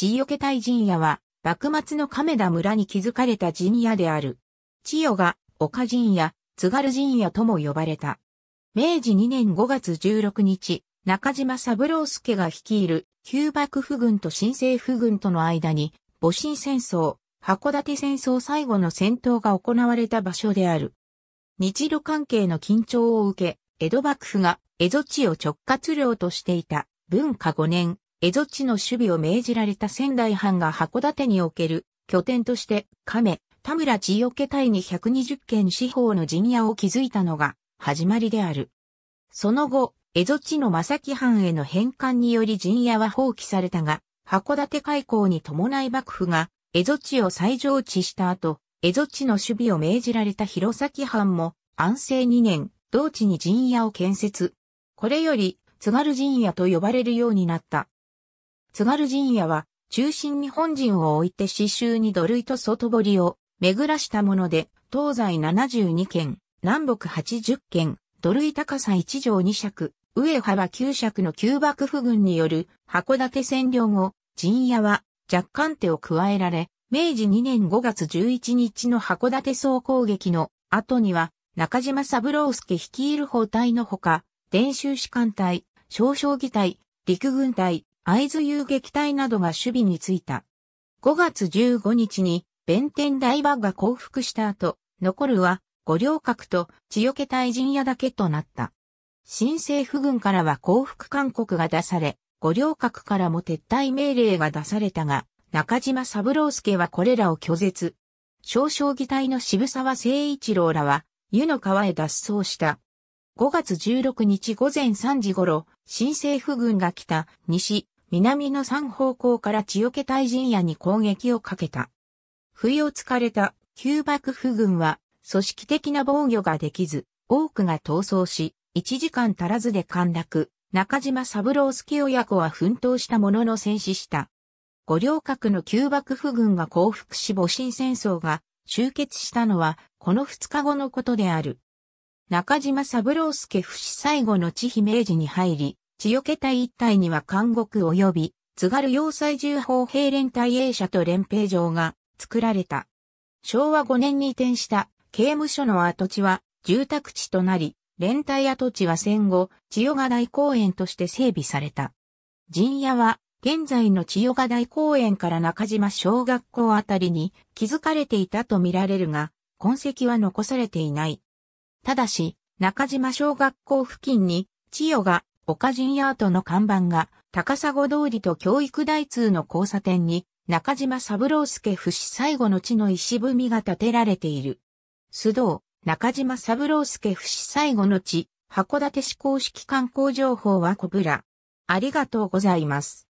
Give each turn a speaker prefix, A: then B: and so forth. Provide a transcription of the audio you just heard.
A: 千代家大陣屋は、幕末の亀田村に築かれた陣屋である。千代が、岡陣屋、津軽陣屋とも呼ばれた。明治2年5月16日、中島三郎介が率いる旧幕府軍と新政府軍との間に、戊辰戦争、函館戦争最後の戦闘が行われた場所である。日露関係の緊張を受け、江戸幕府が蝦夷地を直轄領としていた文化5年、江戸地の守備を命じられた仙台藩が函館における拠点として亀、田村千代家隊に120件四方の陣屋を築いたのが始まりである。その後、江戸地の正木藩への返還により陣屋は放棄されたが、函館開港に伴い幕府が江戸地を再上地した後、江戸地の守備を命じられた弘前藩も安政2年、同地に陣屋を建設。これより津軽陣屋と呼ばれるようになった。津軽陣屋は、中心に本陣を置いて刺繍に土塁と外堀を巡らしたもので、東西72県、南北80県、土塁高さ1条2尺、上幅9尺の旧幕府軍による函館占領後、陣屋は若干手を加えられ、明治2年5月11日の函館総攻撃の後には、中島三郎介率いる包隊のほか、伝習士官隊、少将議隊、陸軍隊、合津遊撃隊などが守備についた。5月15日に弁天大場が降伏した後、残るは五稜郭と千代家隊陣屋だけとなった。新政府軍からは降伏勧告が出され、五稜郭からも撤退命令が出されたが、中島三郎介はこれらを拒絶。少将議隊の渋沢誠一郎らは、湯の川へ脱走した。5月16日午前3時頃、新政府軍が来た西、南の三方向から千代家大陣屋に攻撃をかけた。不意をつかれた旧幕府軍は組織的な防御ができず、多くが逃走し、1時間足らずで陥落、中島三郎助親子は奮闘したものの戦死した。五稜郭の旧幕府軍が降伏し戊辰戦争が終結したのは、この2日後のことである。中島三郎助不死最後の地姫明治に入り、千代家隊一帯には監獄及び、津軽要塞重砲兵連隊営舎と連兵場が作られた。昭和5年に移転した刑務所の跡地は住宅地となり、連隊跡地は戦後、千代ヶ台公園として整備された。陣屋は、現在の千代ヶ台公園から中島小学校あたりに築かれていたとみられるが、痕跡は残されていない。ただし、中島小学校付近に、千代が岡陣アートの看板が、高砂通りと教育大通の交差点に、中島三郎介不死最後の地の石踏みが建てられている。須藤、中島三郎介不死最後の地、函館市公式観光情報は小倉。ありがとうございます。